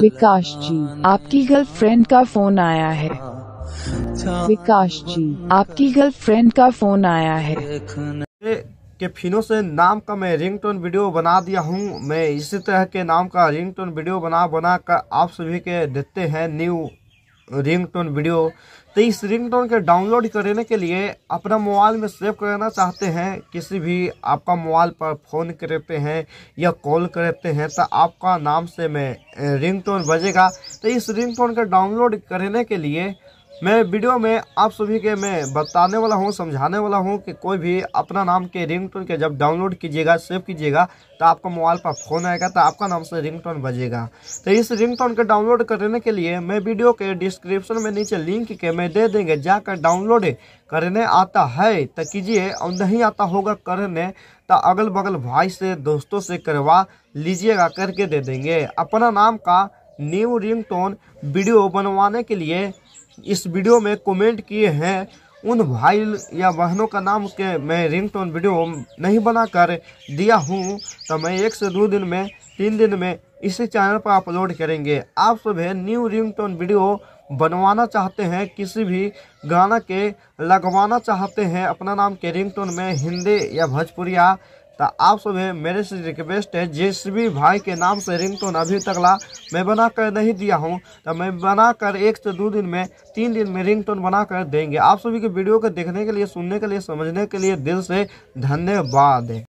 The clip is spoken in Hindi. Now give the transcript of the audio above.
विकास जी आपकी गर्लफ्रेंड का फोन आया है विकास जी आपकी गर्लफ्रेंड का फोन आया है के फिनो से नाम का मैं रिंगटोन वीडियो बना दिया हूँ मैं इसी तरह के नाम का रिंगटोन वीडियो बना बना कर आप सभी के देते हैं न्यू रिंगटोन वीडियो तो इस रिंगटोन के डाउनलोड करने के लिए अपना मोबाइल में सेव करना चाहते हैं किसी भी आपका मोबाइल पर फ़ोन करते हैं या कॉल करते हैं तो आपका नाम से रिंग रिंगटोन बजेगा तो इस रिंगटोन के डाउनलोड करने के लिए मैं वीडियो में आप सभी के मैं बताने वाला हूँ समझाने वाला हूँ कि कोई भी अपना नाम के रिंग टोन के जब डाउनलोड कीजिएगा सेव कीजिएगा तो आपका मोबाइल पर फोन आएगा तो आपका नाम से रिंग टोन बजेगा तो इस रिंग टोन के डाउनलोड करने के लिए मैं वीडियो के डिस्क्रिप्शन में नीचे लिंक के मैं दे देंगे जाकर डाउनलोड करने आता है तो कीजिए और नहीं आता होगा करने तो अगल बगल भाई से दोस्तों से करवा लीजिएगा करके दे देंगे अपना नाम का न्यू रिंग टोन वीडियो बनवाने के लिए इस वीडियो में कमेंट किए हैं उन भाई या बहनों का नाम के मैं रिंगटोन वीडियो नहीं बना कर दिया हूँ तो मैं एक से दो दिन में तीन दिन में इसी चैनल पर अपलोड करेंगे आप सुबह न्यू रिंगटोन वीडियो बनवाना चाहते हैं किसी भी गाना के लगवाना चाहते हैं अपना नाम के रिंगटोन में हिंदी या भोजपुरिया तो आप सभी मेरे से रिक्वेस्ट है जिस भी भाई के नाम से रिंग टोन अभी तक ला मैं बना कर नहीं दिया हूँ तो मैं बना कर एक से दो दिन में तीन दिन में रिंग टोन बना कर देंगे आप सभी के वीडियो को देखने के लिए सुनने के लिए समझने के लिए दिल से धन्यवाद